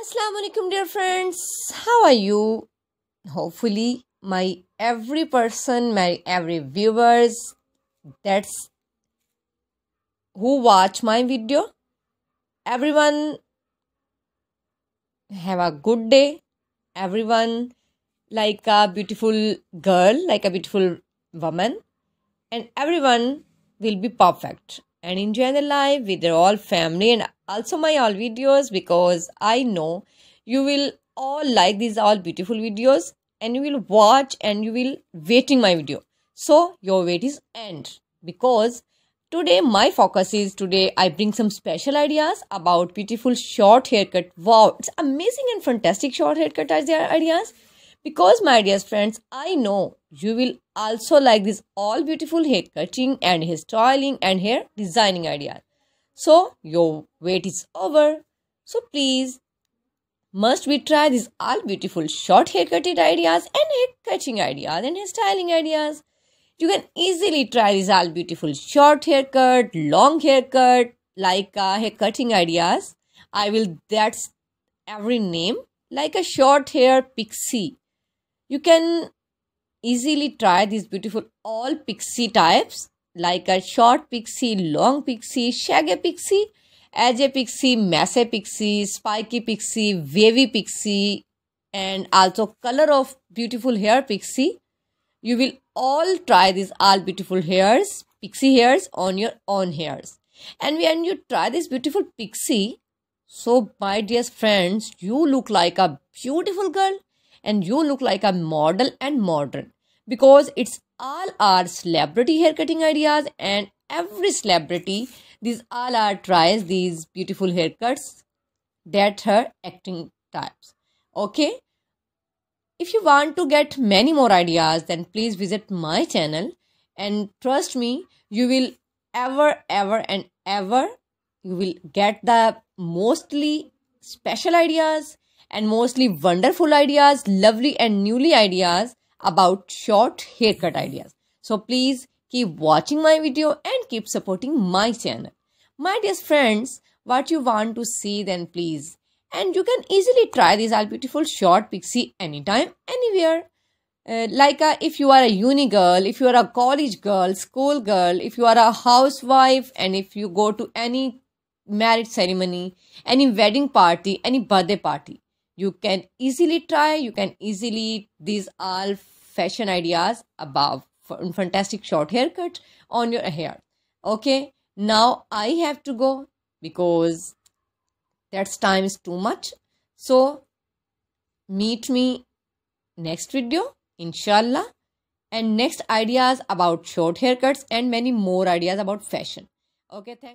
Assalamu alaikum dear friends how are you hopefully my every person my every viewers that's who watch my video everyone have a good day everyone like a beautiful girl like a beautiful woman and everyone will be perfect and in general life with their all family and also my all videos because I know you will all like these all beautiful videos and you will watch and you will waiting my video. So your wait is end because today my focus is today I bring some special ideas about beautiful short haircut. Wow, it's amazing and fantastic short haircut ideas because, my dear friends, I know you will also like this all beautiful hair cutting and hair styling and hair designing ideas. So, your wait is over. So, please, must we try these all beautiful short hair cutting ideas and hair cutting ideas and hair styling ideas? You can easily try these all beautiful short haircut, long haircut, like uh, hair cutting ideas. I will that's every name like a short hair pixie you can easily try these beautiful all pixie types like a short pixie, long pixie, shaggy pixie, edge pixie, messy pixie, spiky pixie, wavy pixie and also color of beautiful hair pixie. You will all try these all beautiful hairs, pixie hairs on your own hairs. And when you try this beautiful pixie, so my dear friends, you look like a beautiful girl and you look like a model and modern because it's all our celebrity hair cutting ideas and every celebrity these all are tries these beautiful haircuts that her acting types okay if you want to get many more ideas then please visit my channel and trust me you will ever ever and ever you will get the mostly special ideas and mostly wonderful ideas, lovely and newly ideas about short haircut ideas. So please keep watching my video and keep supporting my channel. My dear friends, what you want to see then please. And you can easily try these all beautiful short pixie anytime, anywhere. Uh, like a, uh, if you are a uni girl, if you are a college girl, school girl, if you are a housewife and if you go to any marriage ceremony, any wedding party, any birthday party you can easily try you can easily these all fashion ideas above fantastic short haircut on your hair okay now i have to go because that's time is too much so meet me next video inshallah and next ideas about short haircuts and many more ideas about fashion okay thank